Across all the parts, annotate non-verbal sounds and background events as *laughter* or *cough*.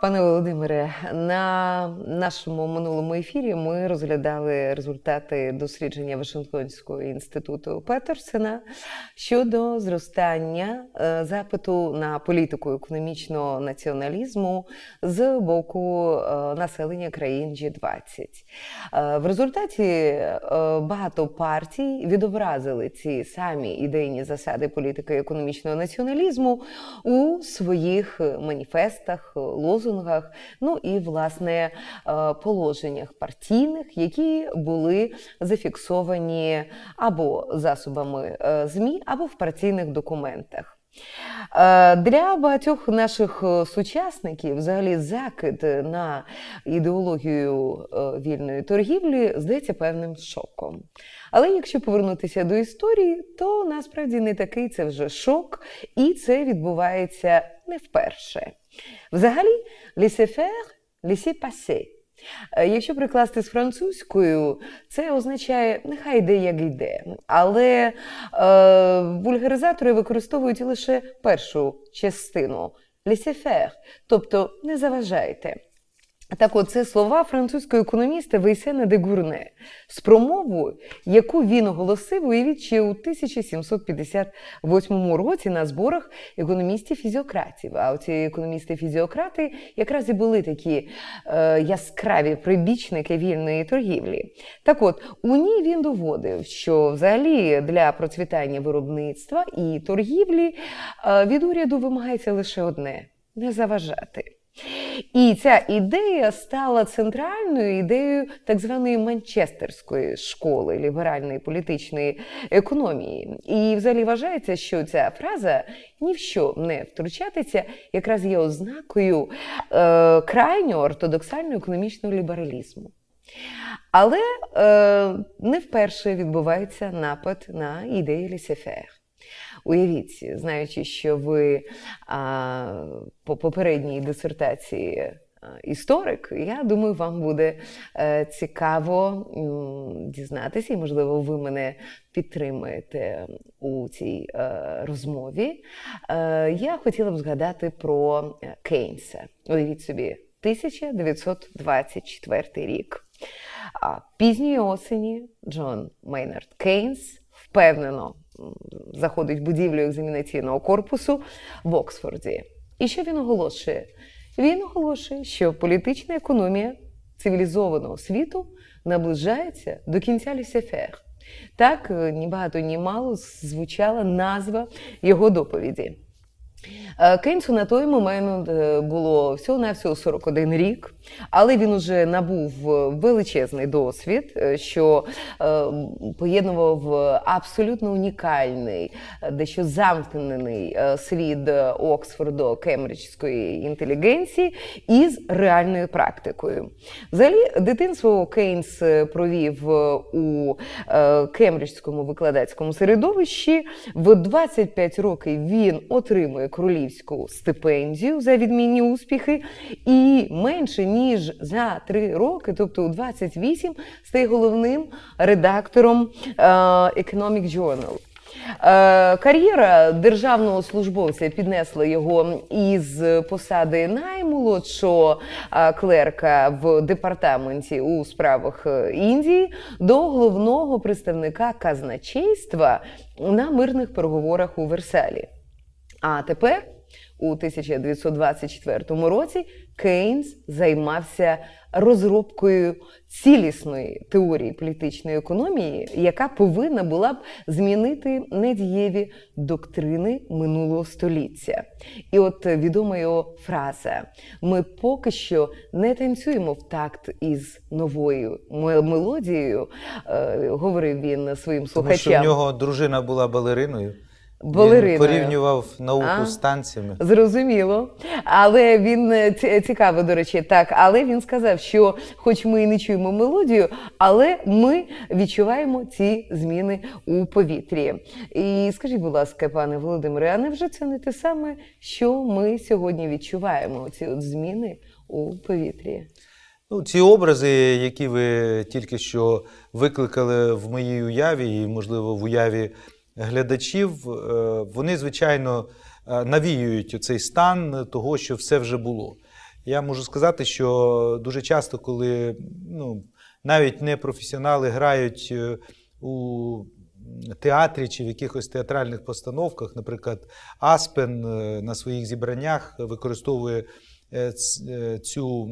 Пане Володимире, на нашому минулому ефірі ми розглядали результати дослідження Вашингтонського інституту Петерсена щодо зростання е, запиту на політику економічного націоналізму з боку е, населення країн G20. Е, в результаті багато партій відобразили ці самі ідейні засади політики економічного націоналізму у своїх маніфестах, лозунгах, лозунгах, ну і власне е, положеннях партійних, які були зафіксовані або засобами е, ЗМІ, або в партійних документах. Е, для багатьох наших сучасників взагалі закид на ідеологію вільної торгівлі здається певним шоком. Але якщо повернутися до історії, то насправді не такий це вже шок, і це відбувається не вперше. Взагалі, лісефер, лісі пасе. Якщо прикласти з французькою, це означає нехай йде як йде, але е, вульгаризатори використовують лише першу частину лісефер, тобто не заважайте. Так от, це слова французького економіста Вейсена де Гурне з промову, яку він оголосив уявіть ще у 1758 році на зборах економістів-фізіократів. А оці економісти-фізіократи якраз і були такі е, яскраві прибічники вільної торгівлі. Так от, у ній він доводив, що взагалі для процвітання виробництва і торгівлі е, від уряду вимагається лише одне не заважати. І ця ідея стала центральною ідеєю так званої Манчестерської школи ліберальної політичної економії. І взагалі вважається, що ця фраза ні в що не втручатися, якраз є ознакою е, крайньо ортодоксального економічного лібералізму. Але е, не вперше відбувається напад на ідеї Лісефер. Уявіть, знаючи, що ви а, по попередній дисертації. Історик, я думаю, вам буде е, цікаво дізнатися, і, можливо, ви мене підтримаєте у цій е, розмові. Е, я хотіла б згадати про Кейнса. Уявіть собі, 1924 рік. А пізній осені Джон Мейнард Кейнс впевнено заходить в будівлю екзамінаційного корпусу в Оксфорді. І що він оголошує? Він оголошує, що політична економія цивілізованого світу наближається до кінця лісефер. Так е, ні багато, ні мало звучала назва його доповіді. Е, Кейнсу на той момент е, було всього на всього 41 рік, але він уже набув е, величезний досвід, що поєднував абсолютно унікальний, дещо замкнений світ Оксфорду Кембриджської інтелігенції із реальною практикою. Взагалі, дитинство Кейнс провів у Кембриджському викладацькому середовищі. В 25 років він отримує кролів. Нобелівську стипендію за відмінні успіхи, і менше ніж за три роки, тобто у 28, стає головним редактором е, Economic Journal. Е, кар'єра державного службовця піднесла його із посади наймолодшого е, клерка в департаменті у справах Індії до головного представника казначейства на мирних переговорах у Версалі. А тепер у 1924 році Кейнс займався розробкою цілісної теорії політичної економії, яка повинна була б змінити недієві доктрини минулого століття. І от відома його фраза: ми поки що не танцюємо в такт із новою мелодією, е, говорив він своїм слухачам. Тому що в нього дружина була балериною. Балерина. Він порівнював науку а? з танцями. Зрозуміло. Але він е, е, цікаво, до речі, так. Але він сказав, що, хоч ми і не чуємо мелодію, але ми відчуваємо ці зміни у повітрі. І скажіть, будь ласка, пане Володимире, а невже це не те саме, що ми сьогодні відчуваємо? Ці от зміни у повітрі? Ну, Ці образи, які ви тільки що викликали в моїй уяві, і, можливо, в уяві глядачів, е, вони, звичайно, е, навіюють цей стан того, що все вже було. Я можу сказати, що дуже часто, коли ну, навіть не професіонали грають е, у театрі чи в якихось театральних постановках, наприклад, Аспен на своїх зібраннях використовує. Цю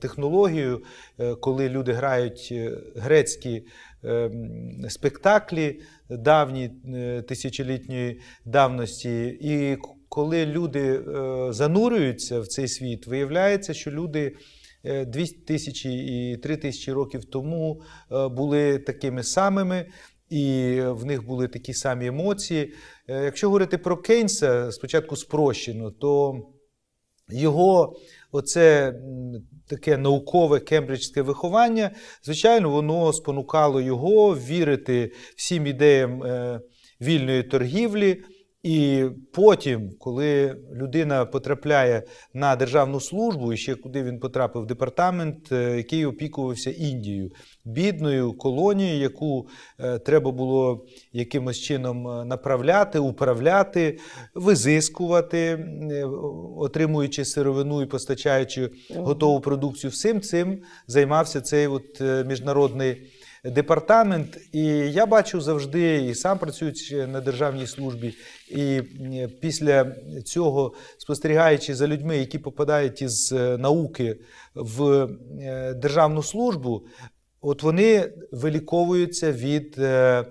технологію, коли люди грають грецькі Ем, спектаклі давні е, тисячолітньої давності. І коли люди е, занурюються в цей світ, виявляється, що люди. Е, дві тисячі і три тисячі років тому були такими самими, і в них були такі самі емоції. Якщо говорити про Кейнса, спочатку спрощено, то його оце таке наукове кембриджське виховання, звичайно, воно спонукало його вірити всім ідеям е, вільної торгівлі, і потім, коли людина потрапляє на державну службу, і ще куди він потрапив в департамент, е, який опікувався Індією, бідною колонією, яку е, треба було якимось чином е, направляти, управляти, визискувати, отримуючи сировину і постачаючи готову продукцію, всім цим займався цей от міжнародний департамент. І я бачу завжди і сам працюючи на державній службі, і після цього спостерігаючи за людьми, які попадають із е, науки в е, державну службу, от вони виліковуються від. Е,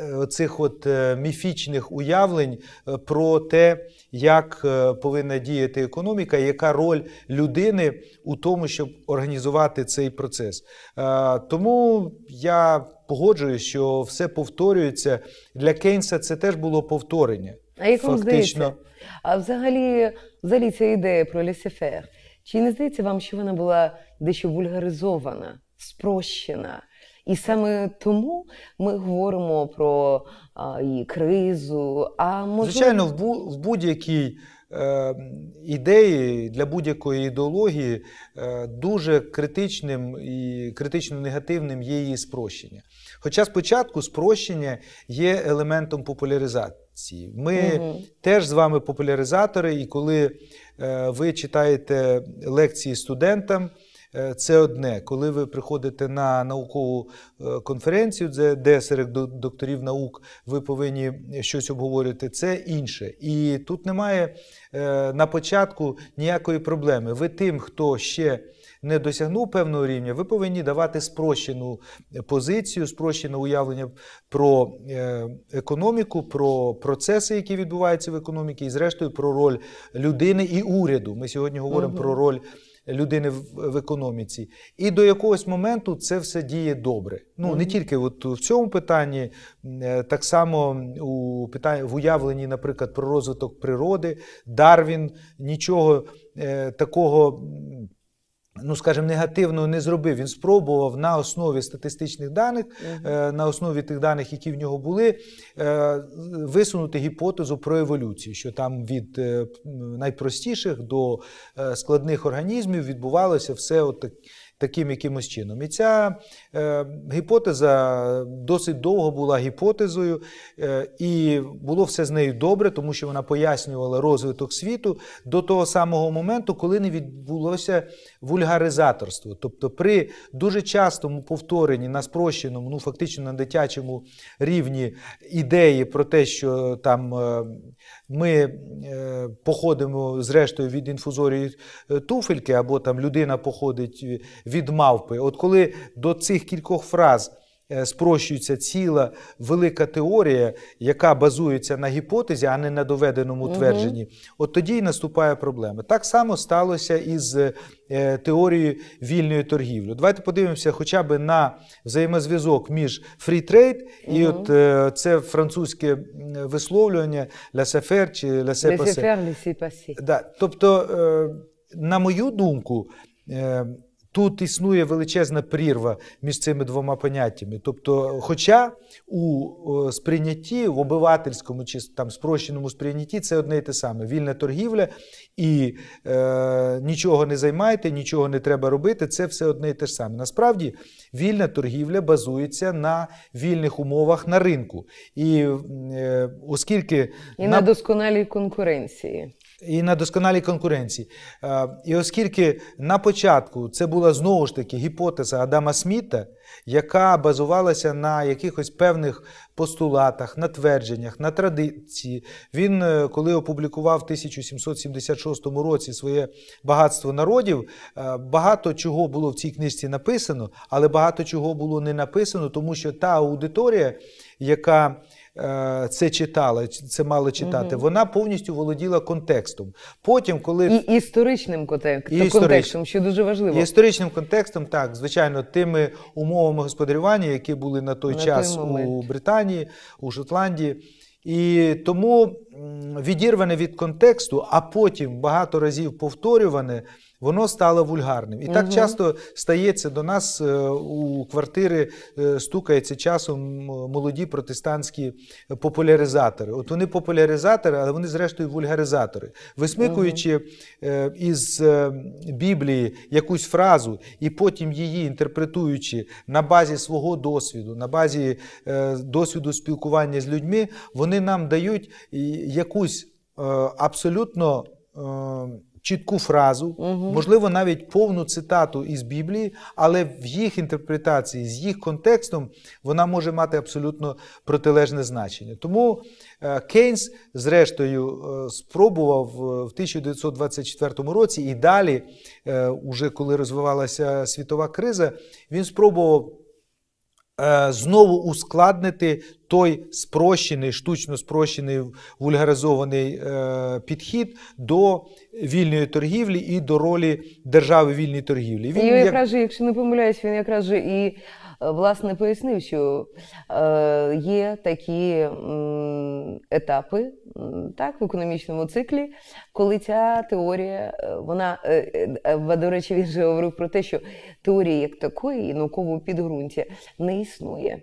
Е, оцих от е, міфічних уявлень е, про те, як повинна діяти економіка, яка роль людини у тому, щоб організувати цей процес. Тому я погоджуюсь, що все повторюється для Кейнса. Це теж було повторення. А як вам здається, а взагалі, взагалі ця ідея про лісіфер, чи не здається вам, що вона була дещо вульгаризована, спрощена? І саме тому ми говоримо про а, і кризу. А можливо... звичайно, в, бу- в будь-якій е, ідеї для будь-якої ідеології е, дуже критичним і критично негативним є її спрощення. Хоча спочатку спрощення є елементом популяризації. Ми угу. теж з вами популяризатори, і коли е, ви читаєте лекції студентам. Е, це одне, коли ви приходите на наукову е, конференцію, де серед докторів наук ви повинні щось обговорювати, це інше. І тут немає е, на початку ніякої проблеми. Ви тим, хто ще не досягнув певного рівня, ви повинні давати спрощену позицію, спрощене уявлення про економіку, про процеси, які відбуваються в економіці, і зрештою про роль людини і уряду. Ми сьогодні говоримо угу. про роль людини в економіці. І до якогось моменту це все діє добре. Ну не тільки от в цьому питанні, е, так само у питанні в уявленні, наприклад, про розвиток природи, Дарвін нічого е, такого. Ну, скажімо, негативно не зробив. Він спробував на основі статистичних даних, uh на основі тих даних, які в нього були, е, висунути гіпотезу про еволюцію, що там від е, найпростіших до складних організмів відбувалося все от таким якимось чином. І ця е, гіпотеза досить довго була гіпотезою, е, і було все з нею добре, тому що вона пояснювала розвиток світу до того самого моменту, коли не відбулося вульгаризаторство. Тобто, при дуже частому повторенні на спрощеному, ну фактично на дитячому рівні ідеї про те, що там. Е, ми е, походимо зрештою від інфузорії е, туфельки, або там людина походить е, від мавпи. От коли до цих кількох фраз Е, спрощується ціла велика теорія, яка базується на гіпотезі, а не на доведеному угу. твердженні, от тоді й наступає проблема. Так само сталося із е, теорією вільної торгівлі. Давайте подивимося хоча б на взаємозв'язок між фрітрейд угу. і от е, це французьке висловлювання лясефер чи лясепасе. Да. Тобто, на мою думку, Тут існує величезна прірва між цими двома поняттями. Тобто, хоча у сприйнятті, в обивательському чи там спрощеному сприйнятті це одне і те саме: вільна торгівля і е, нічого не займайте, нічого не треба робити, це все одне і те ж саме. Насправді, вільна торгівля базується на вільних умовах на ринку. І е, оскільки і на, на досконалій конкуренції і на досконалій конкуренції. Е, і оскільки на початку це була знову ж таки гіпотеза Адама Сміта, яка базувалася на якихось певних постулатах, на твердженнях, на традиції, він, е, коли опублікував в 1776 році своє багатство народів, е, багато чого було в цій книжці написано, але багато чого було не написано, тому що та аудиторія, яка Е, це читала, це мали читати, угу. вона повністю володіла контекстом. Потім, коли і історичним контекстом, і контекстом, що дуже важливо, і історичним контекстом, так звичайно, тими умовами господарювання, які були на той на час той у Британії, у Шотландії. І тому відірване від контексту, а потім багато разів повторюване, воно стало вульгарним. І так часто стається до нас е, у квартири, е, стукається часом молоді протестантські популяризатори. От вони популяризатори, але вони, зрештою, вульгаризатори, висмикуючи угу. із Біблії якусь фразу і потім її інтерпретуючи на базі свого досвіду, на базі досвіду спілкування з людьми, вони нам дають якусь абсолютно чітку фразу, угу. можливо, навіть повну цитату із Біблії, але в їх інтерпретації, з їх контекстом, вона може мати абсолютно протилежне значення. Тому е, Кейнс, зрештою, е, спробував е, в 1924 році і далі, уже коли розвивалася світова криза, він спробував. Е, знову ускладнити той спрощений, штучно спрощений вульгаризований е, підхід до вільної торгівлі і до ролі держави вільної торгівлі. Він І якраз якщо не помиляюсь, він якраз же і. Е, власне пояснив, що е, є такі етапи так, в економічному циклі, коли ця теорія, е, вона до речі, він же говорив про те, що теорії як такої і наукового підґрунтя не існує.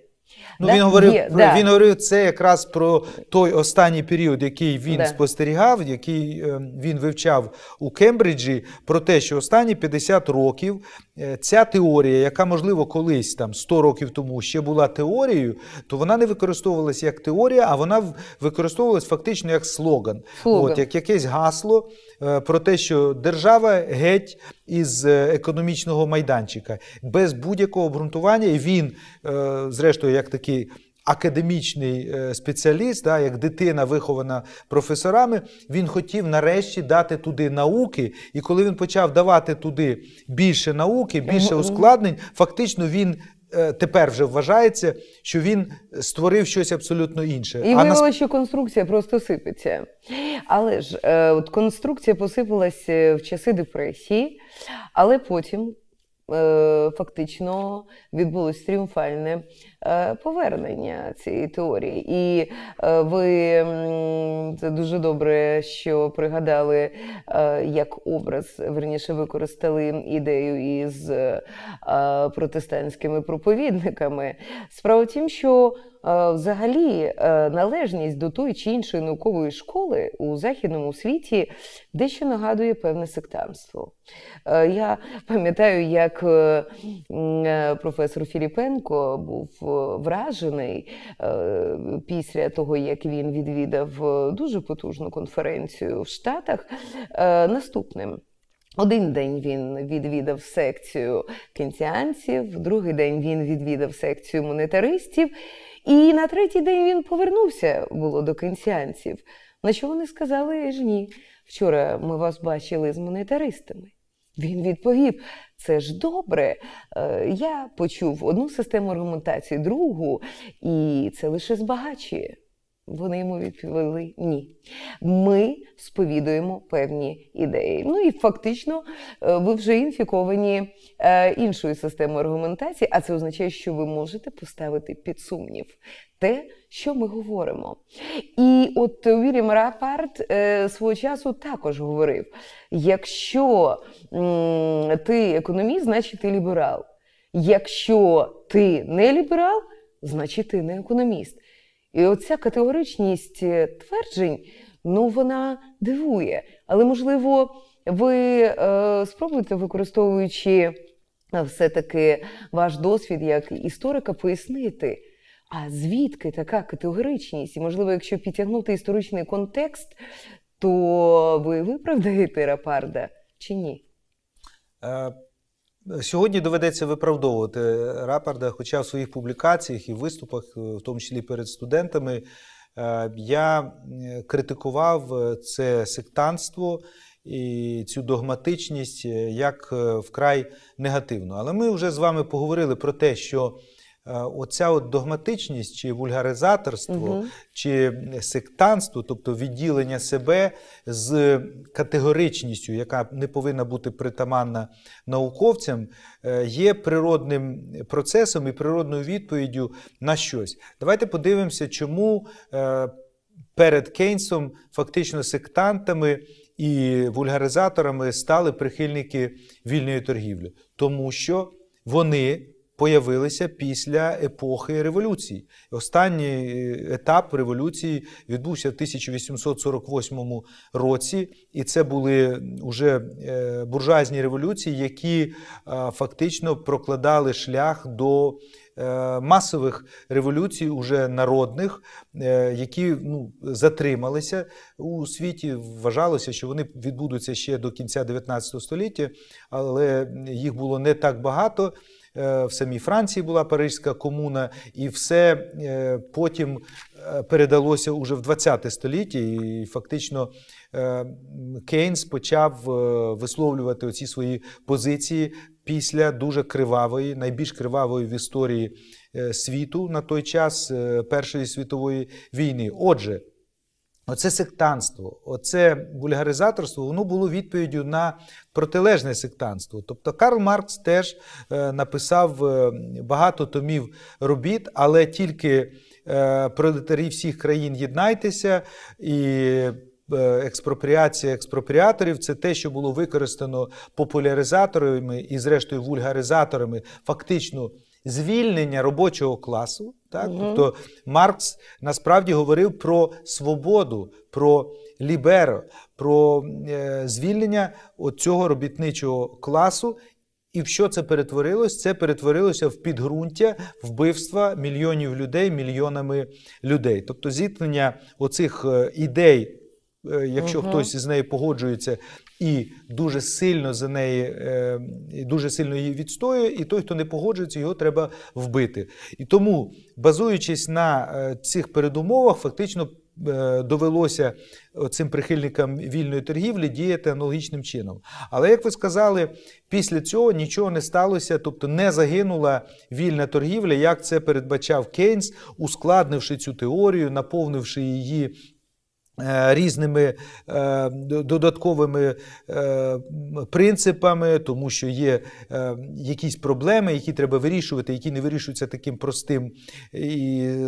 Ну, да? Він говорив Є, про да. він говорив це якраз про той останній період, який він да. спостерігав, який ем, він вивчав у Кембриджі, про те, що останні 50 років е, ця теорія, яка, можливо, колись там 100 років тому ще була теорією, то вона не використовувалася як теорія, а вона використовувалася фактично як слоган, слоган. От, як якесь гасло е, про те, що держава геть із е, економічного майданчика без будь-якого обґрунтування, і він, зрештою, як такий академічний е, спеціаліст, да, як дитина вихована професорами, він хотів нарешті дати туди науки. І коли він почав давати туди більше науки, більше ускладнень, фактично він. Е, тепер вже вважається, що він створив щось абсолютно інше. І виявилося, нас... що конструкція просто сипеться. Але ж е, от конструкція посипалася в часи депресії, але потім е, фактично відбулось тріумфальне Е, повернення цієї теорії. І е, ви це дуже добре, що пригадали, е, як образ верніше використали ідею із протестантськими проповідниками. Справа в тім, що Взагалі, належність до тої чи іншої наукової школи у західному світі дещо нагадує певне сектанство. Я пам'ятаю, як професор Філіпенко був вражений е, після того, як він відвідав е, дуже потужну конференцію в Штатах. Е, наступним. Один день він відвідав секцію кінціанців, другий день він відвідав секцію монетаристів, і на третій день він повернувся було до кінціанців. На що вони сказали ж ні? Вчора ми вас бачили з монетаристами. Він відповів: це ж добре. Е, я почув одну систему аргументації, другу, і це лише збагачує. Вони йому відповіли ні. Ми сповідуємо певні ідеї. Ну і фактично е, ви вже інфіковані е, іншою системою аргументації, а це означає, що ви можете поставити під сумнів те що ми говоримо. І от Вільям Рафарт е, свого часу також говорив: якщо ти економіст, значить ти ліберал. Якщо ти не ліберал, значить ти не економіст. І оця категоричність е, тверджень, ну вона дивує. Але, можливо, ви е, спробуєте, використовуючи е, все-таки ваш досвід як історика, пояснити. А звідки така категоричність? І, можливо, якщо підтягнути історичний контекст, то ви виправдаєте Рапарда чи ні? Е, сьогодні доведеться виправдовувати Рапарда, хоча в своїх публікаціях і виступах, е, в тому числі перед студентами, е, я критикував це сектантство. І цю догматичність як вкрай негативно. Але ми вже з вами поговорили про те, що Е, оця от догматичність чи вульгаризаторство, угу. чи сектанство, тобто відділення себе з категоричністю, яка не повинна бути притаманна науковцям, е, є природним процесом і природною відповіддю на щось. Давайте подивимося, чому е, перед Кейнсом фактично сектантами і вульгаризаторами стали прихильники вільної торгівлі, тому що вони появилися після епохи революцій. Останній е, етап революції відбувся в 1848 році, і це були вже е, буржуазні революції, які е, фактично прокладали шлях до. Масових революцій, уже народних, які ну, затрималися у світі, вважалося, що вони відбудуться ще до кінця 19 століття, але їх було не так багато. Е, в самій Франції була Парижська комуна, і все е, потім е, передалося уже в ХХ столітті, і фактично. Кейнс почав висловлювати оці свої позиції після дуже кривавої, найбільш кривавої в історії світу на той час Першої світової війни. Отже, Оце сектанство, оце вульгаризаторство, воно було відповіддю на протилежне сектанство. Тобто Карл Маркс теж е, написав е, багато томів робіт, але тільки е, пролетарі всіх країн єднайтеся і. Експропріація експропріаторів це те, що було використано популяризаторами і, зрештою, вульгаризаторами фактично звільнення робочого класу. Так? Угу. Тобто Маркс насправді говорив про свободу, про ліберо, про е, звільнення цього робітничого класу. І в що це перетворилось? Це перетворилося в підґрунтя вбивства мільйонів людей, мільйонами людей. Тобто зіткнення оцих е, ідей, е, якщо угу. хтось із нею погоджується, і дуже сильно за неї е, дуже сильно її відстоює, і той, хто не погоджується, його треба вбити. І тому, базуючись на е, цих передумовах, фактично. Е, довелося цим прихильникам вільної торгівлі діяти аналогічним чином. Але як ви сказали, після цього нічого не сталося, тобто не загинула вільна торгівля, як це передбачав Кейнс, ускладнивши цю теорію, наповнивши її Е, різними е, додатковими е, принципами, тому що є якісь проблеми, які треба вирішувати, які не вирішуються таким простим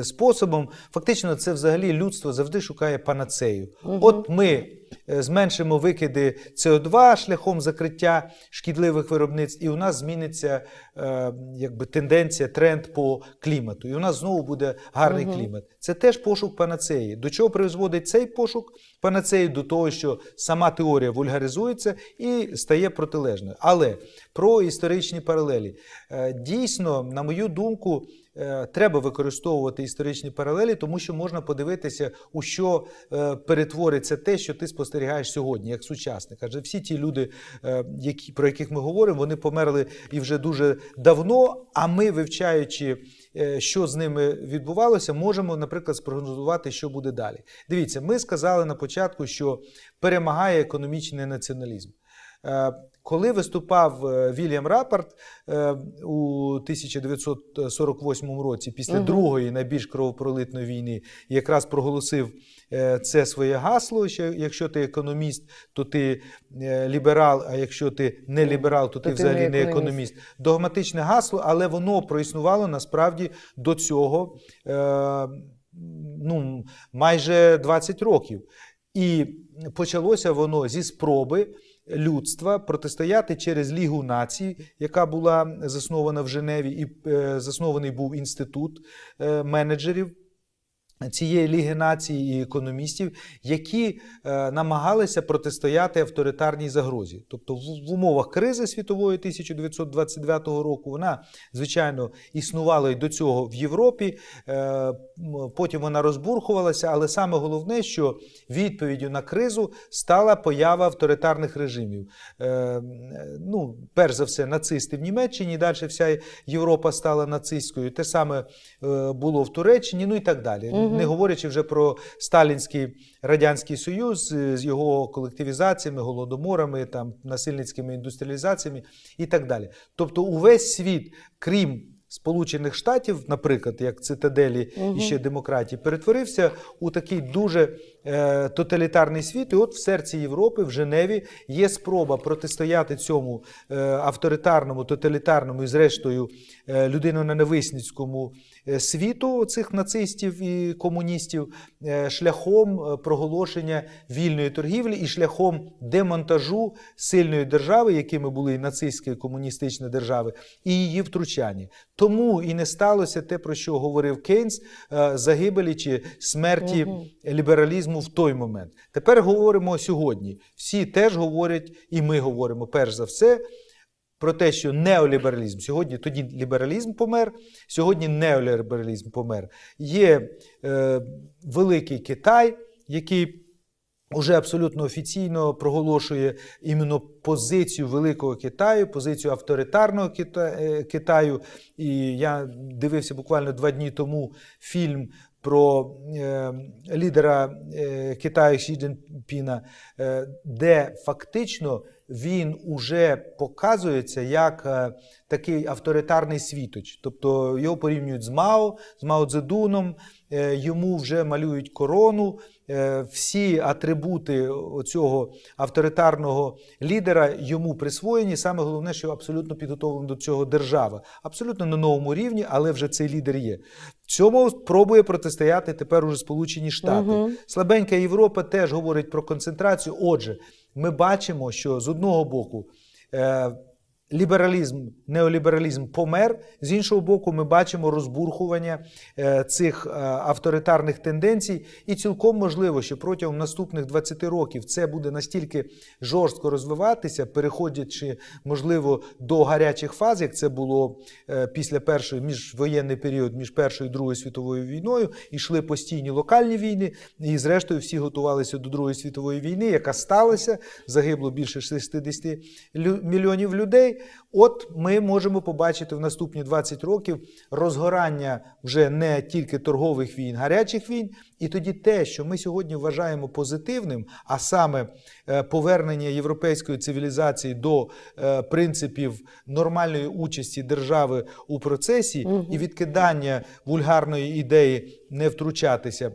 способом. Фактично, це взагалі людство завжди шукає панацею. Угу. От ми Е, зменшимо викиди СО2 шляхом закриття шкідливих виробництв, і у нас зміниться е, якби, тенденція, тренд по клімату. І у нас знову буде гарний угу. клімат. Це теж пошук панацеї. До чого призводить цей пошук панацеї? До того, що сама теорія вульгаризується і стає протилежною. Але про історичні паралелі. Е, дійсно, на мою думку, Е, треба використовувати історичні паралелі, тому що можна подивитися, у що е, перетвориться те, що ти спостерігаєш сьогодні, як сучасник. Адже всі ті люди, е, які про яких ми говоримо, вони померли і вже дуже давно. А ми, вивчаючи, що з ними відбувалося, можемо, наприклад, спрогнозувати, що буде далі. Дивіться, ми сказали на початку, що перемагає економічний націоналізм. Коли виступав е, Вільям Рапорт е, у 1948 році, після угу. другої найбільш кровопролитної війни, якраз проголосив е, це своє гасло: що якщо ти економіст, то ти ліберал. А якщо ти не ліберал, то, то ти, ти взагалі не економіст. Догматичне гасло, але воно проіснувало насправді до цього ну, майже 20 років. І почалося воно зі спроби людства протистояти через Лігу націй, яка була заснована в Женеві, і е, заснований був інститут е, менеджерів. Цієї ліги націй і економістів, які е, намагалися протистояти авторитарній загрозі, тобто в, умовах кризи світової 1929 року, вона звичайно існувала і до цього в Європі. Е, потім вона розбурхувалася, але саме головне, що відповіддю на кризу стала поява авторитарних режимів. Е, ну, перш за все, нацисти в Німеччині, далі вся Європа стала нацистською. Те саме було в Туреччині, ну і так далі угу. не говорячи вже про сталінський радянський союз з його колективізаціями, голодоморами, там насильницькими індустріалізаціями і так далі. Тобто, увесь світ, крім Сполучених Штатів, наприклад, як цитаделі угу. і ще демократії, перетворився у такий дуже е, тоталітарний світ. І от в серці Європи, в Женеві, є спроба протистояти цьому е, авторитарному, тоталітарному і, зрештою, е, людиноненависницькому Е, світу цих нацистів і комуністів е, шляхом е, проголошення вільної торгівлі і шляхом демонтажу сильної держави, якими були і нацистські і комуністичні держави, і її втручання. Тому і не сталося те, про що говорив Кейнс, загибелі чи смерті угу. лібералізму в той момент. Тепер говоримо сьогодні. Всі теж говорять, і ми говоримо перш за все про те, що неолібералізм сьогодні тоді лібералізм помер, сьогодні неолібералізм помер. Є е, великий Китай, який Уже абсолютно офіційно проголошує іменно позицію Великого Китаю, позицію авторитарного е, Китаю. І я дивився буквально два дні тому фільм про е, лідера е, Китаю Ші Джинпіна, е, де фактично він уже показується як е, такий авторитарний світоч. Тобто його порівнюють з Мао, з Мао Цзедуном, е, йому вже малюють корону. Е, всі атрибути цього авторитарного лідера йому присвоєні. Саме головне, що абсолютно підготовлена до цього держава, абсолютно на новому рівні, але вже цей лідер є. Цьому пробує протистояти тепер уже Сполучені Штати. Угу. Слабенька Європа теж говорить про концентрацію. Отже, ми бачимо, що з одного боку. Е, лібералізм, неолібералізм помер. З іншого боку, ми бачимо розбурхування е, цих е, авторитарних тенденцій, і цілком можливо, що протягом наступних 20 років це буде настільки жорстко розвиватися, переходячи, можливо, до гарячих фаз, як це було е, після першої міжвоєнний період, між першою і другою світовою війною, йшли постійні локальні війни, і зрештою всі готувалися до Другої світової війни, яка сталася, загибло більше 60 мільйонів людей от ми можемо побачити в наступні 20 років розгорання вже не тільки торгових війн, гарячих війн, і тоді те, що ми сьогодні вважаємо позитивним, а саме е, повернення європейської цивілізації до е, принципів нормальної участі держави у процесі угу. і відкидання вульгарної ідеї не втручатися.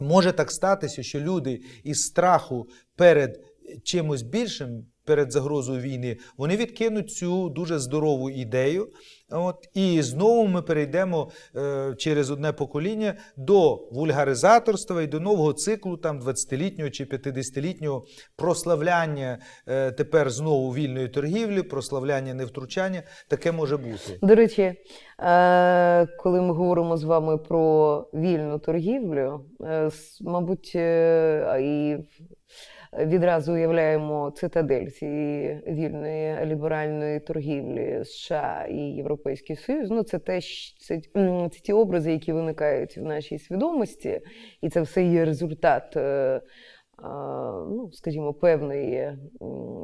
Може так статися, що люди із страху перед чимось більшим перед загрозою війни, вони відкинуть цю дуже здорову ідею. От, І знову ми перейдемо е, через одне покоління до вульгаризаторства і до нового циклу, там 20-літнього чи 50-літнього прославляння е, тепер знову вільної торгівлі, прославляння невтручання. Таке може бути. До речі, е, коли ми говоримо з вами про вільну торгівлю, е, мабуть, е, і відразу уявляємо цитадель цієї вільної ліберальної торгівлі США і Європейський Союз. Ну це теж це, це ті образи, які виникають в нашій свідомості, і це все є результат. Е, ну, скажімо, певної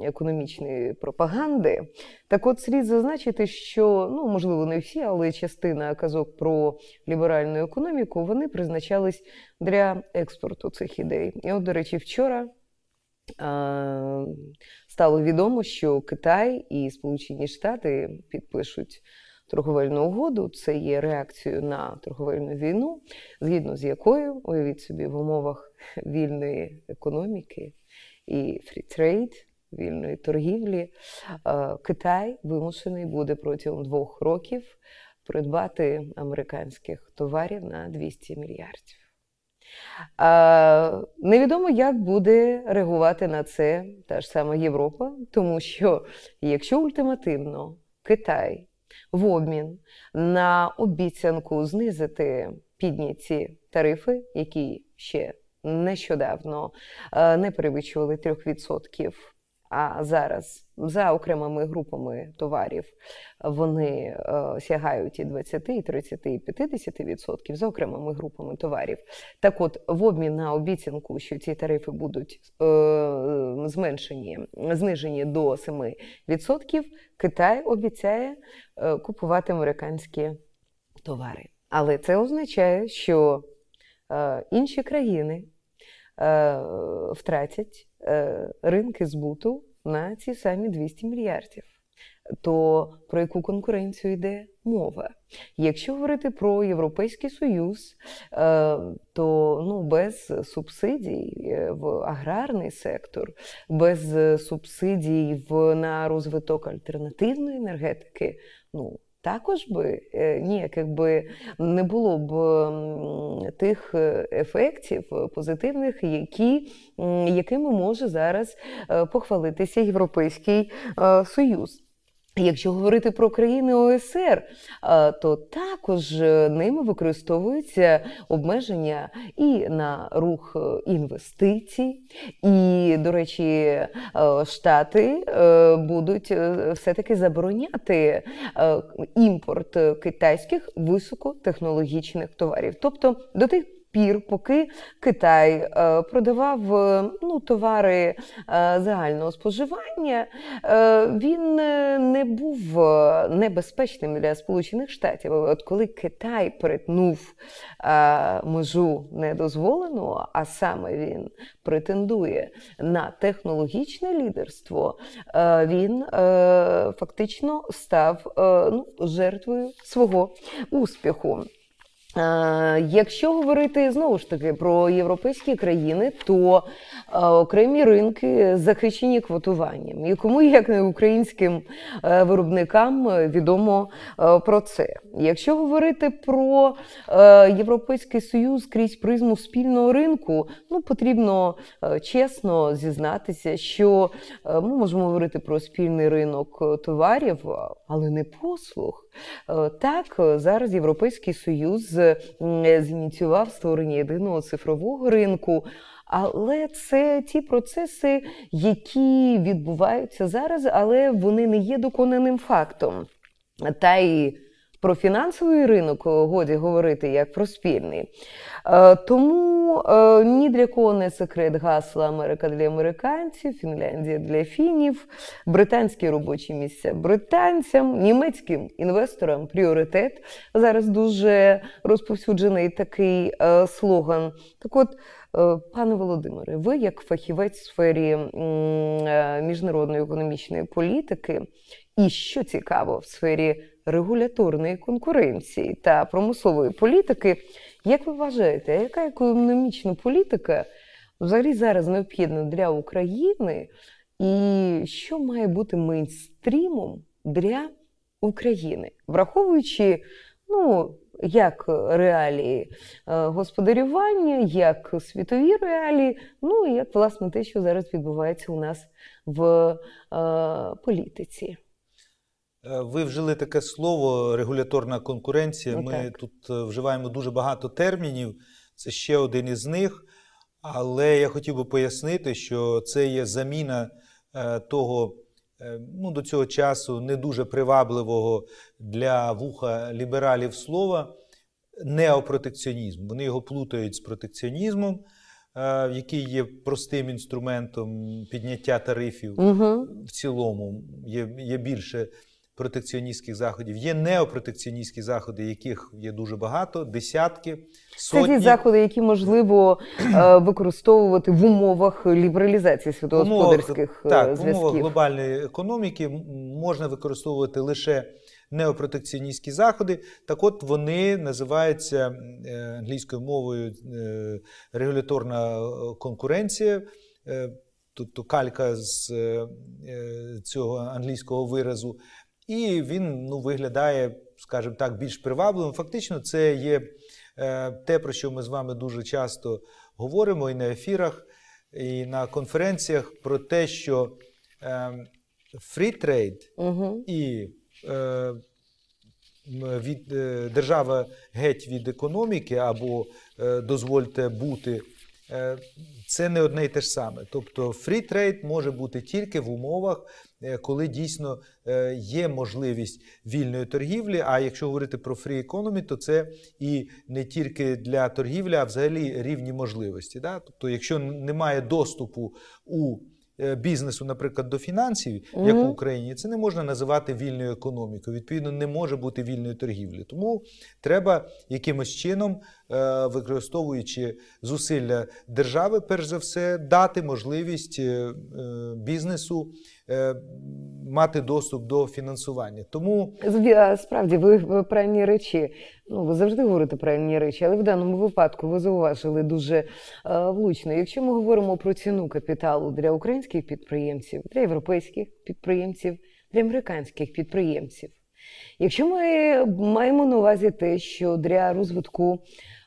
економічної пропаганди, так от слід зазначити, що ну можливо не всі, але частина казок про ліберальну економіку вони призначались для експорту цих ідей. І, от, до речі, вчора стало відомо, що Китай і Сполучені Штати підпишуть. Торговельну угоду це є реакцією на торговельну війну, згідно з якою, уявіть собі, в умовах вільної економіки і фрітрейд, вільної торгівлі, Китай вимушений буде протягом двох років придбати американських товарів на 200 мільярдів. Невідомо, як буде реагувати на це та ж сама Європа, тому що якщо ультимативно Китай в обмін на обіцянку знизити підняті тарифи, які ще нещодавно е, не перевищували 3%, а зараз за окремими групами товарів вони е, сягають і 20, і 30, і 50 відсотків за окремими групами товарів. Так, от, в обмін на обіцянку, що ці тарифи будуть е, зменшені, знижені до 7 відсотків, Китай обіцяє е, купувати американські товари. Але це означає, що е, інші країни е, втратять. Е, ринки збуту на ці самі 200 мільярдів. То про яку конкуренцію йде мова? Якщо говорити про Європейський Союз, е, то ну, без субсидій е, в аграрний сектор, без субсидій в, на розвиток альтернативної енергетики, ну також би е, ніяких би не було б тих е, ефектів позитивних, які, якими може зараз е, похвалитися Європейський Союз. Якщо говорити про країни ОСР, е, то також е, ними використовуються обмеження і на рух е, інвестицій, і, до речі, штати будуть все-таки забороняти імпорт китайських високотехнологічних товарів, тобто до тих пір, поки Китай е, продавав е, ну, товари е, загального споживання, він не був небезпечним для Сполучених Штатів. От коли Китай перетнув межу недозволеного, а саме він претендує на технологічне лідерство, він фактично став ну, жертвою свого успіху. Е, якщо говорити знову ж таки про європейські країни, то е, окремі ринки захищені квотуванням. І кому як не українським е, виробникам відомо про це. Якщо говорити про європейський союз крізь призму спільного ринку, ну потрібно чесно зізнатися, що ми можемо говорити про спільний ринок товарів, але не послуг. Так зараз європейський союз. Е, зініціював створення єдиного цифрового ринку. Але це ті процеси, які відбуваються зараз, але вони не є доконаним фактом. Та і про фінансовий ринок е, годі говорити як про спільний. Е, тому е, ні для кого не секрет гасла Америка для американців, Фінляндія для фінів, британські робочі місця британцям, німецьким інвесторам пріоритет. Зараз дуже розповсюджений такий слоган. Так от, Пане Володимире, ви як фахівець в сфері міжнародної економічної політики, і що цікаво в сфері регуляторної конкуренції та промислової політики. Як ви вважаєте, яка економічна політика взагалі зараз необхідна для України, і що має бути мейнстрімом для України, враховуючи, ну, як реалії е, господарювання, як світові реалії, ну і як власне те, що зараз відбувається у нас в е, політиці. Е, ви вжили таке слово регуляторна конкуренція. Ну Ми так. тут е, вживаємо дуже багато термінів. Це ще один із них. Але я хотів би пояснити, що це є заміна е, того ну, до цього часу не дуже привабливого для вуха лібералів слова неопротекціонізм. Вони його плутають з протекціонізмом. Який є простим інструментом підняття тарифів угу. в цілому, є, є більше протекціоністських заходів, є неопротекціоністські заходи, яких є дуже багато, десятки. сотні. Це ті заходи, які можливо е, використовувати в умовах лібералізації світогосподарських е, так, зв'язків. умовах глобальної економіки можна використовувати лише неопротекціоністські заходи. Так от вони називаються е, англійською мовою регуляторна конкуренція. Тобто калька з цього англійського виразу і він ну, виглядає, скажімо так, більш привабливим. Фактично, це є е, те, про що ми з вами дуже часто говоримо і на ефірах, і на конференціях, про те, що фрітрейд ем, угу. і е, від е, держава геть від економіки або дозвольте бути. Це не одне й те ж саме. Тобто фрі трейд може бути тільки в умовах Е, коли дійсно е, є можливість вільної торгівлі. А якщо говорити про фрі економі, то це і не тільки для торгівлі, а взагалі рівні можливості. Да? Тобто, якщо немає доступу у е, Бізнесу, наприклад, до фінансів, угу. як в Україні, це не можна називати вільною економікою. Відповідно, не може бути вільної торгівлі. Тому треба якимось чином Е, використовуючи зусилля держави, перш за все, дати можливість е, е, бізнесу. Мати доступ до фінансування, тому справді ви правильні речі. Ну ви завжди говорите правильні речі, але в даному випадку ви зауважили дуже влучно. Якщо ми говоримо про ціну капіталу для українських підприємців, для європейських підприємців, для американських підприємців. Якщо ми маємо на увазі те, що для розвитку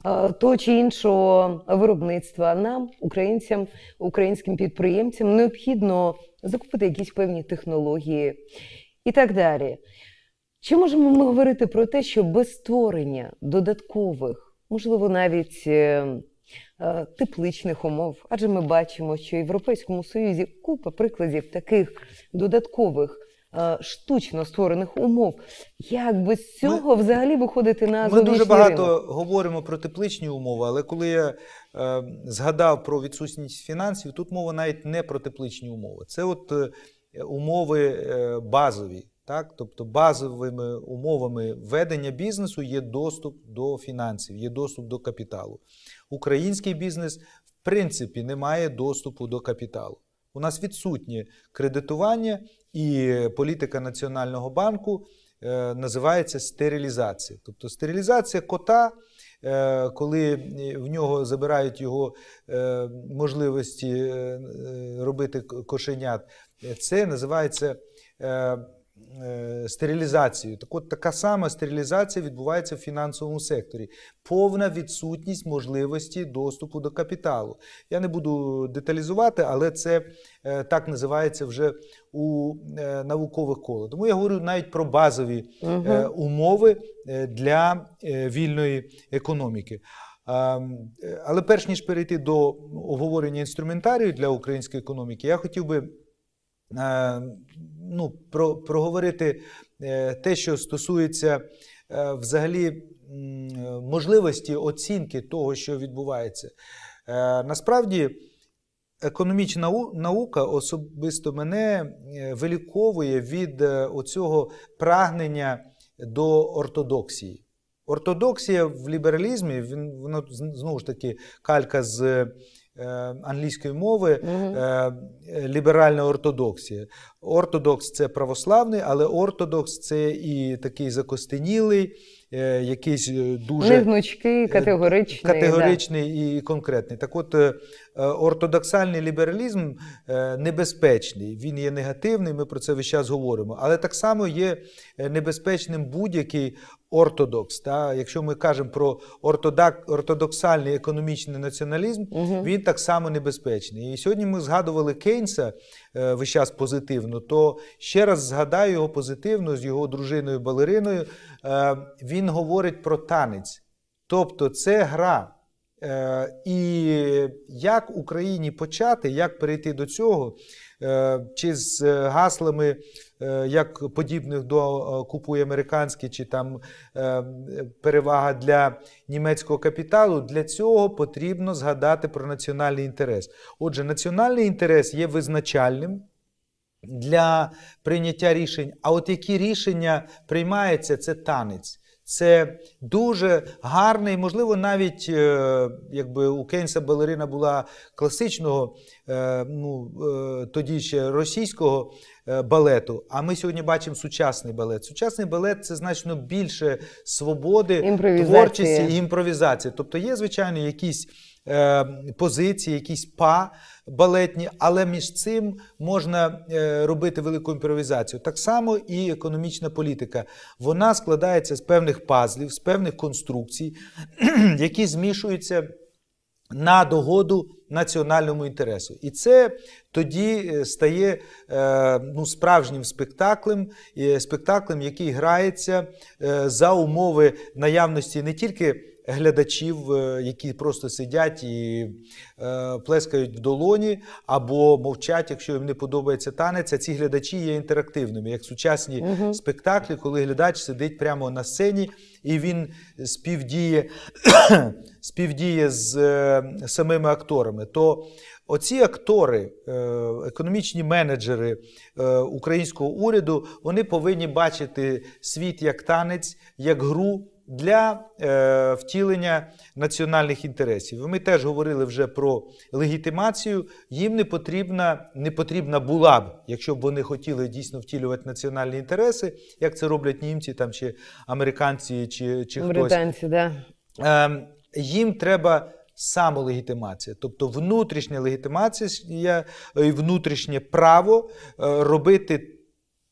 Е, того чи іншого виробництва. Нам, українцям, українським підприємцям, необхідно закупити якісь певні технології і так далі. Чи можемо ми говорити про те, що без створення додаткових, можливо, навіть е, е, тепличних умов, адже ми бачимо, що в Європейському Союзі купа прикладів таких додаткових Е, штучно створених умов. Як би з цього ми, взагалі виходити на Ми дуже багато ринок? говоримо про тепличні умови, але коли я е, згадав про відсутність фінансів, тут мова навіть не про тепличні умови. Це от е, умови е, базові. Так, тобто базовими умовами ведення бізнесу є доступ до фінансів, є доступ до капіталу. Український бізнес в принципі не має доступу до капіталу. У нас відсутнє кредитування і політика Національного банку е, називається стерилізація. Тобто стерилізація кота, е, коли в нього забирають його е, можливості робити кошенят, це називається. Е, стерилізацією. Так от така сама стерилізація відбувається в фінансовому секторі. Повна відсутність можливості доступу до капіталу. Я не буду деталізувати, але це е, так називається вже у е, наукових колах. Тому я говорю навіть про базові угу. умови для вільної економіки. Ем, але перш ніж перейти до обговорення інструментарію для української економіки, я хотів би. Е, ну, про, проговорити е, те, що стосується е, взагалі можливості оцінки того, що відбувається. Насправді, економічна наука особисто мене виліковує від оцього прагнення до ортодоксії. Ортодоксія в лібералізмі, воно знову ж таки калька з Е, англійської мови угу. ліберальна ортодоксія. Ортодокс це православний, але ортодокс це і такий закостенілий. Е, якийсь дуже Не категоричний категоричний да. і конкретний. Так, от Е, ортодоксальний лібералізм е, небезпечний, він є негативний, ми про це весь час говоримо. Але так само є е, небезпечним будь-який ортодокс. Та? Якщо ми кажемо про ортодок, ортодоксальний економічний націоналізм, угу. він так само небезпечний. І сьогодні ми згадували Кейнса весь час позитивно, то ще раз згадаю його позитивно з його дружиною Балериною. Він говорить про танець. Тобто це гра. Е, і як Україні почати, як перейти до цього, е, чи з е, гаслами, як подібних до купує американські, чи там перевага для німецького капіталу, для цього потрібно згадати про національний інтерес. Отже, національний інтерес є визначальним. Для прийняття рішень, а от які рішення приймається, це танець. Це дуже гарний, можливо, навіть е, якби у Кейнса балерина була класичного, е, ну е, тоді ще російського балету. А ми сьогодні бачимо сучасний балет. Сучасний балет це значно більше свободи, творчості і імпровізації. Тобто є, звичайно, якісь позиції, якісь па балетні, але між цим можна е, робити велику імпровізацію. Так само і економічна політика. Вона складається з певних пазлів, з певних конструкцій, *clears throat* які змішуються. На догоду національному інтересу, і це тоді е, стає е, ну, справжнім спектаклем, спектаклем, який грається за умови наявності не тільки глядачів, е, які просто сидять і е, плескають в долоні, або мовчать, якщо їм не подобається танець. а Ці глядачі є інтерактивними, як сучасні угу. спектаклі, коли глядач сидить прямо на сцені і він співдіє *coughs* співдіє з е, самими акторами. То Оці актори, е, економічні менеджери е, українського уряду, вони повинні бачити світ як танець, як гру, для е, втілення національних інтересів. Ми теж говорили вже про легітимацію. Їм не потрібна не потрібна була б, якщо б вони хотіли дійсно втілювати національні інтереси, як це роблять німці там чи американці, чи чи Британці, Да. Е, їм треба. Самолегітимація, тобто внутрішня легітимація е, і внутрішнє право е, робити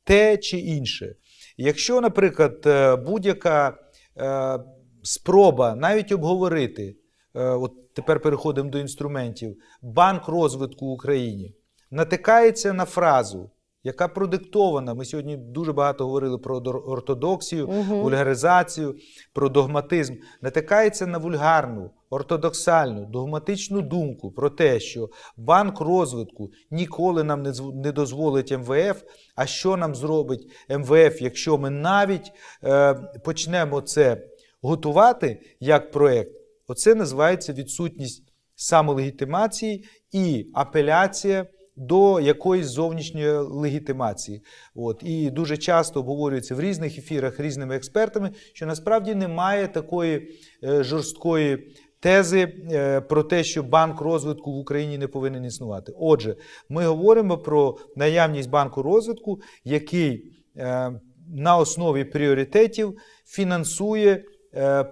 те чи інше. Якщо, наприклад, е, будь-яка Е, спроба навіть обговорити, е, от тепер переходимо до інструментів, банк розвитку Україні, натикається на фразу яка продиктована. Ми сьогодні дуже багато говорили про ортодоксію, угу. вульгаризацію, про догматизм, натикається на вульгарну. Ортодоксальну догматичну думку про те, що банк розвитку ніколи нам не не дозволить МВФ. Ем а що нам зробить МВФ, ем якщо ми навіть е, почнемо це готувати як проект? Оце називається відсутність самолегітимації і апеляція до якоїсь зовнішньої легітимації. От І дуже часто обговорюється в різних ефірах різними експертами, що насправді немає такої е, жорсткої. Тези е, про те, що банк розвитку в Україні не повинен існувати. Отже, ми говоримо про наявність банку розвитку, який е, на основі пріоритетів фінансує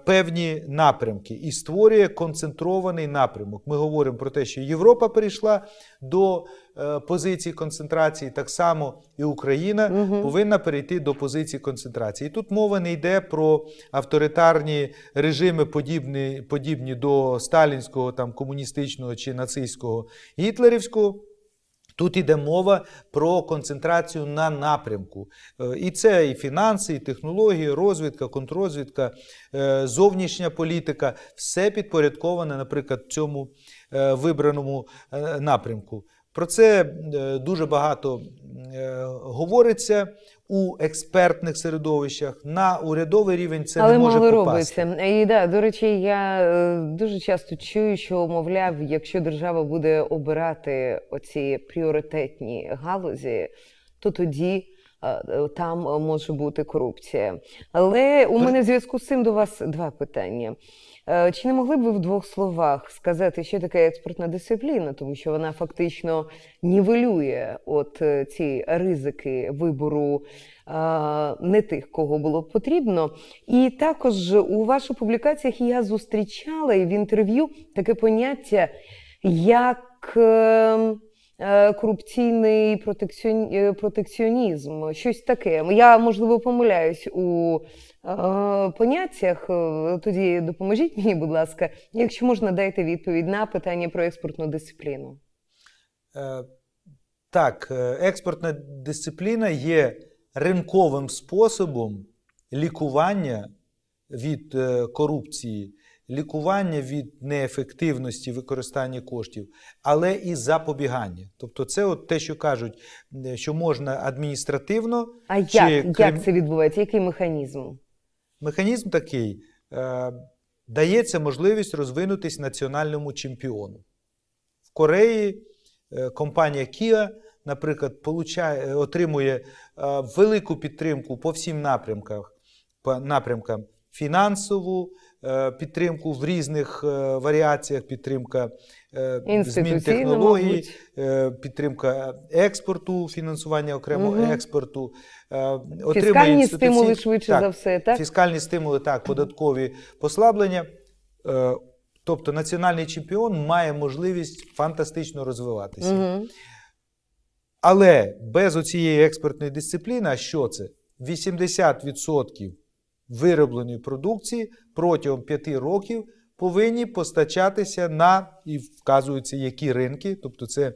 певні напрямки і створює концентрований напрямок. Ми говоримо про те, що Європа перейшла до Е, позиції концентрації, так само і Україна угу. повинна перейти до позиції концентрації. І тут мова не йде про авторитарні режими, подібні подібні до сталінського, там комуністичного чи нацистського гітлерівського. Тут іде мова про концентрацію на напрямку. Е, і це і фінанси, і технології, розвідка, контррозвідка, е, зовнішня політика все підпорядковане, наприклад, цьому вибраному напрямку. Про це е, дуже багато е, говориться у експертних середовищах. На урядовий рівень це Але не може мало попасти. робиться. І да, до речі, я е, дуже часто чую, що мовляв, якщо держава буде обирати оці пріоритетні галузі, то тоді Е, е, там е, може бути корупція. Але у мене в зв'язку з цим до вас два питання. Чи не могли б ви в двох словах сказати, що таке експортна дисципліна, тому що вона фактично нівелює от ці ризики вибору не тих, кого було потрібно? І також у ваших публікаціях я зустрічала і в інтерв'ю таке поняття як. Ем, Е, корупційний е, протекціонізм, щось таке. Я можливо помиляюсь у е, поняттях. Тоді допоможіть мені, будь ласка, якщо можна, дайте відповідь на питання про експортну дисципліну. Так, експортна дисципліна є ринковим способом лікування від корупції лікування від неефективності використання коштів, але і запобігання. Тобто, це от те, що кажуть, е, що можна адміністративно. А як, чи... як це відбувається? Який механізм? Механізм такий: е, дається можливість розвинутись національному чемпіону. В Кореї е, компанія Kia. Наприклад, е, отримує велику підтримку по всім напрямках, по напрямкам фінансову, Е, підтримку в різних е, варіаціях: підтримка е, змін технологій, підтримка експорту, фінансування окремого угу. експорту, фіскальні стимули швидше так, за все. так? Фіскальні стимули, так, податкові послаблення. Тобто національний чемпіон має можливість фантастично розвиватися. Угу. Але без оцієї експертної дисципліни, а що це? 80% виробленої продукції протягом 5 років повинні постачатися на і вказуються які ринки, тобто це.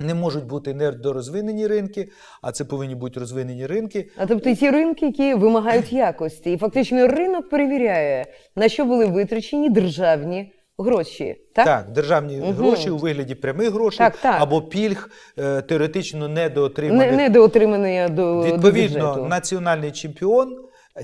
Не можуть бути недорозвинені ринки, а це повинні бути розвинені ринки. А тобто ті ринки, які вимагають якості, і фактично ринок перевіряє, на що були витрачені державні гроші. Так, Так, державні угу. гроші у вигляді прямих грошей так, так. або пільг е, теоретично недоотриманих. Не, недоотриманих до відповідно до національний чемпіон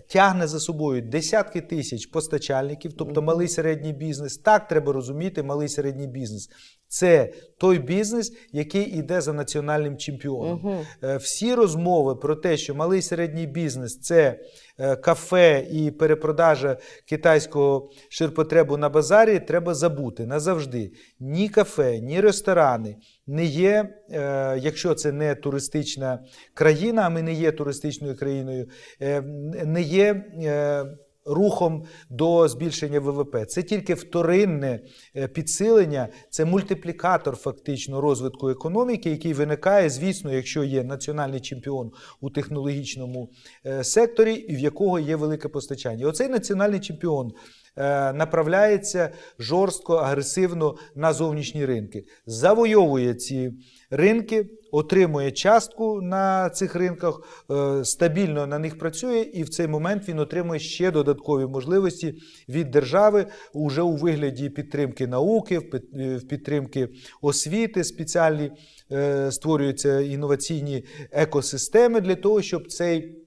тягне за собою десятки тисяч постачальників, тобто малий середній бізнес. Так треба розуміти, малий середній бізнес. Це той бізнес, який іде за національним чемпіоном. Угу. Всі розмови про те, що малий середній бізнес це е, кафе і перепродажа китайського ширпотребу на базарі, треба забути назавжди. Ні кафе, ні ресторани, не є, е, якщо це не туристична країна, а ми не є туристичною країною, е, не є. Е, рухом до збільшення ВВП. Це тільки вторинне е, підсилення, це мультиплікатор фактично розвитку економіки, який виникає, звісно, якщо є національний чемпіон у технологічному е, секторі, і в якого є велике постачання. Оцей національний чемпіон. Е, направляється жорстко агресивно на зовнішні ринки, завойовує ці ринки отримує частку на цих ринках, е, стабільно на них працює, і в цей момент він отримує ще додаткові можливості від держави уже у вигляді підтримки науки, в е, підтримки освіти. Спеціальні е, створюються інноваційні екосистеми для того, щоб цей.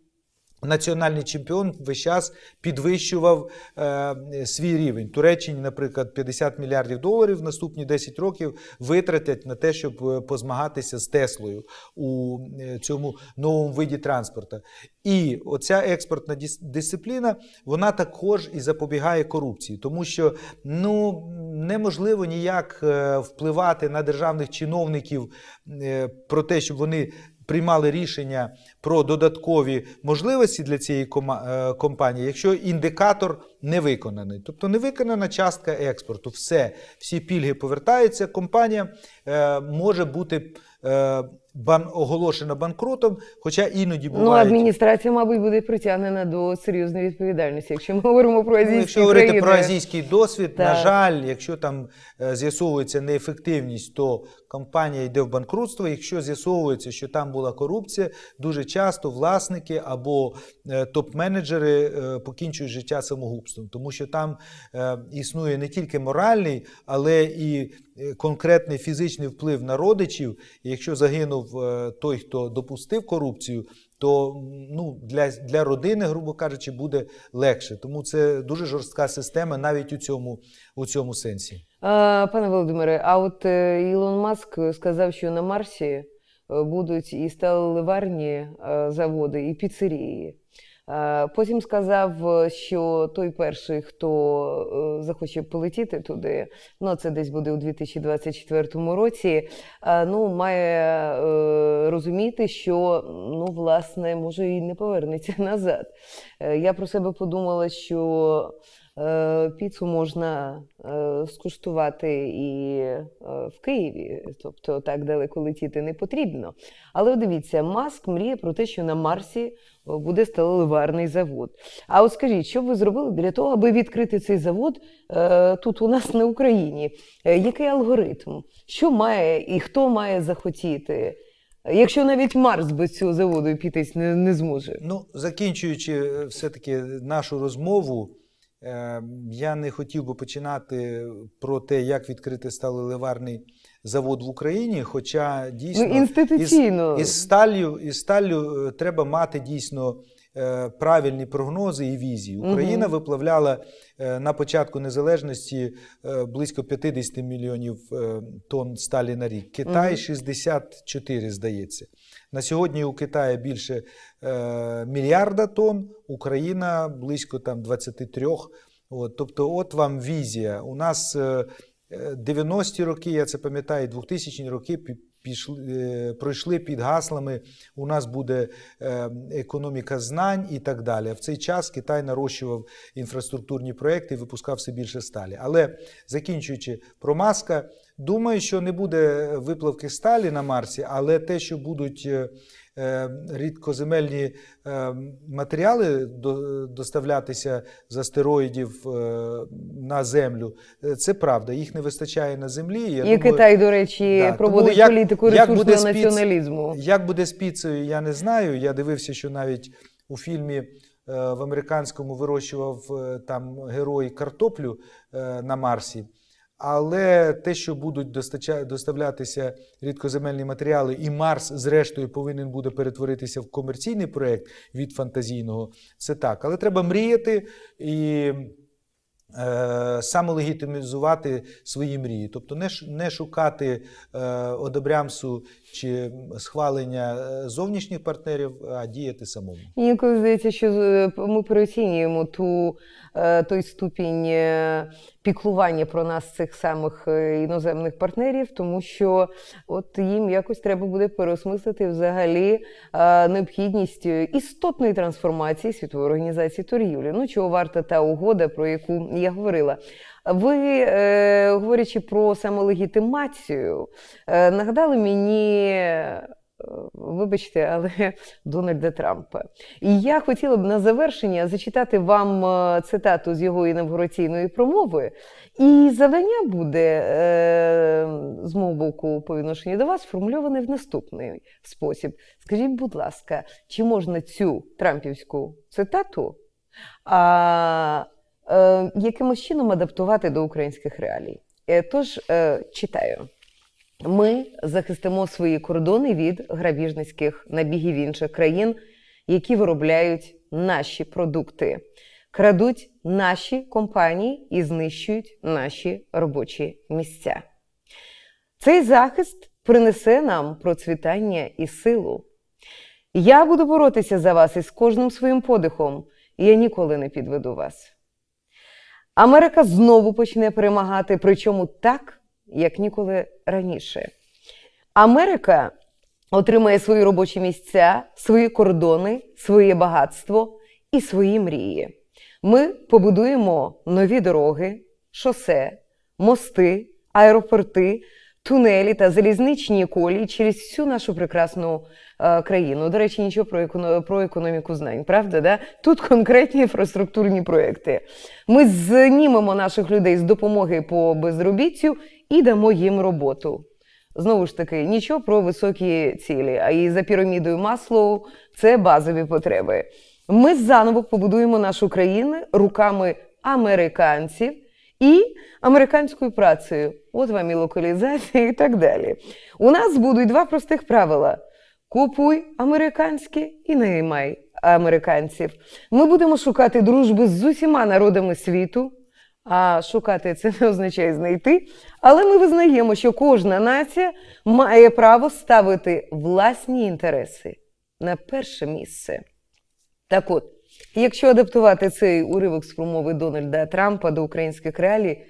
Національний чемпіон весь час підвищував е, свій рівень. Туреччині, наприклад, 50 мільярдів доларів в наступні 10 років витратять на те, щоб е, позмагатися з Теслою у е, цьому новому виді транспорту. І оця експортна дисципліна вона також і запобігає корупції, тому що ну неможливо ніяк е, впливати на державних чиновників про те, щоб вони приймали рішення про додаткові можливості для цієї е, компанії, якщо індикатор не виконаний, тобто не виконана частка експорту, все, всі пільги повертаються, компанія е, може бути. Е, Бан оголошена банкротом, хоча іноді буває. Ну, адміністрація, мабуть, буде притягнена до серйозної відповідальності. Якщо ми говоримо про азійські ну, якщо країни. говорити про азійський досвід, так. на жаль, якщо там е, з'ясовується неефективність, то компанія йде в банкрутство. Якщо з'ясовується, що там була корупція, дуже часто власники або е, топ-менеджери е, покінчують життя самогубством, тому що там е, існує не тільки моральний, але і конкретний фізичний вплив на родичів. І Якщо загинув той, хто допустив корупцію. То ну, для для родини, грубо кажучи, буде легше, тому це дуже жорстка система навіть у цьому у цьому сенсі. Пане Володимире, а от е, Ілон Маск сказав, що на Марсі е, будуть і сталеварні е, заводи, і піцерії. Потім сказав, що той перший, хто захоче полетіти туди, ну це десь буде у 2024 році. Ну має розуміти, що ну власне може і не повернеться *laughs* назад. Я про себе подумала, що Е, піцу можна е, скуштувати і е, в Києві, тобто так далеко летіти не потрібно. Але дивіться, маск мріє про те, що на Марсі буде сталеварний завод. А от скажіть, що б ви зробили для того, аби відкрити цей завод тут у нас на Україні? Який алгоритм? Що має і хто має захотіти? Якщо навіть Марс без цього заводу пітись не, не зможе? Ну закінчуючи все таки нашу розмову. Ем, я не хотів би починати про те, як відкрити сталеливарний завод в Україні. Хоча дійсно ну, інституційно із, із сталлю, із сталлю е, треба мати дійсно. Е, правильні прогнози і візії Україна угу. виплавляла е, на початку незалежності близько 50 мільйонів тонн сталі на рік. Китай угу. 64, здається. На сьогодні у Китаї більше е, мільярда тонн, Україна близько там 23. От, Тобто, от вам візія. У нас 90-ті е, е, роки, я це пам'ятаю, 2000-ті роки пішли, е, пройшли під гаслами, у нас буде е, економіка знань і так далі. в цей час Китай нарощував інфраструктурні проекти випускав все більше сталі. Але закінчуючи про маска, думаю, що не буде виплавки сталі на Марсі, але те, що будуть е, Е, рідкоземельні е, матеріали доставлятися з астероїдів е, на землю. Це правда, їх не вистачає на землі. Я І думаю, Китай, до речі, да. проводить Тому як, політику ресурсного як буде націоналізму. Спіц, як буде з піцею, я не знаю. Я дивився, що навіть у фільмі. В американському вирощував там герой картоплю на Марсі. Але те, що будуть доставлятися рідкоземельні матеріали, і Марс, зрештою, повинен буде перетворитися в комерційний проєкт від фантазійного, це так. Але треба мріяти і е, самолегітимізувати свої мрії. Тобто не не шукати е, одобрямсу чи схвалення е, зовнішніх партнерів, а діяти самому. Інколи здається, що е, ми переоцінюємо ту е, той ступінь піклування про нас цих самих іноземних партнерів, тому що от їм якось треба буде переосмислити взагалі необхідність істотної трансформації світової організації торгівлі. Ну чого варта та угода, про яку я говорила. Ви, е, говорячи про самолегітимацію, е, нагадали мені. Е, вибачте, але *laughs* Дональда Трампа. І я хотіла б на завершення зачитати вам цитату з його інавгураційної промови. І завдання буде з мого боку по відношенню до вас сформульоване в наступний спосіб. Скажіть, будь ласка, чи можна цю трампівську цитату а, Е, якимось чином адаптувати до українських реалій. Е, тож е, читаю. Ми захистимо свої кордони від грабіжницьких набігів інших країн, які виробляють наші продукти, крадуть наші компанії і знищують наші робочі місця. Цей захист принесе нам процвітання і силу. Я буду боротися за вас із кожним своїм подихом, і я ніколи не підведу вас. Америка знову почне перемагати, причому так, як ніколи раніше. Америка отримає свої робочі місця, свої кордони, своє багатство і свої мрії. Ми побудуємо нові дороги, шосе, мости, аеропорти тунелі та залізничні колії через всю нашу прекрасну е, країну. До речі, нічого про економ... про економіку знань, правда? Да? Тут конкретні інфраструктурні проекти. Ми знімемо наших людей з допомоги по безробіттю і дамо їм роботу. Знову ж таки, нічого про високі цілі. А і за пірамідою масло це базові потреби. Ми заново побудуємо нашу країну руками американців. І американською працею. От вам і локалізація і так далі. У нас будуть два простих правила: купуй американські і наймай американців. Ми будемо шукати дружби з усіма народами світу. А шукати це не означає знайти. Але ми визнаємо, що кожна нація має право ставити власні інтереси на перше місце. Так от, якщо адаптувати цей уривок з промови Дональда Трампа до українських реалій,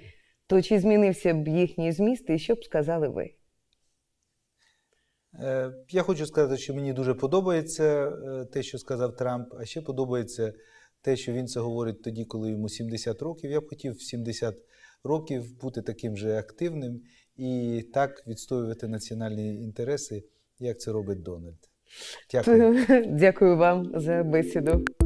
то чи змінився б їхній зміст, і що б сказали ви? Е, я хочу сказати, що мені дуже подобається е, те, що сказав Трамп, а ще подобається те, що він це говорить тоді, коли йому 70 років. Я б хотів в 70 років бути таким же активним і так відстоювати національні інтереси, як це робить Дональд. Дякую. *laughs* Дякую вам за бесіду.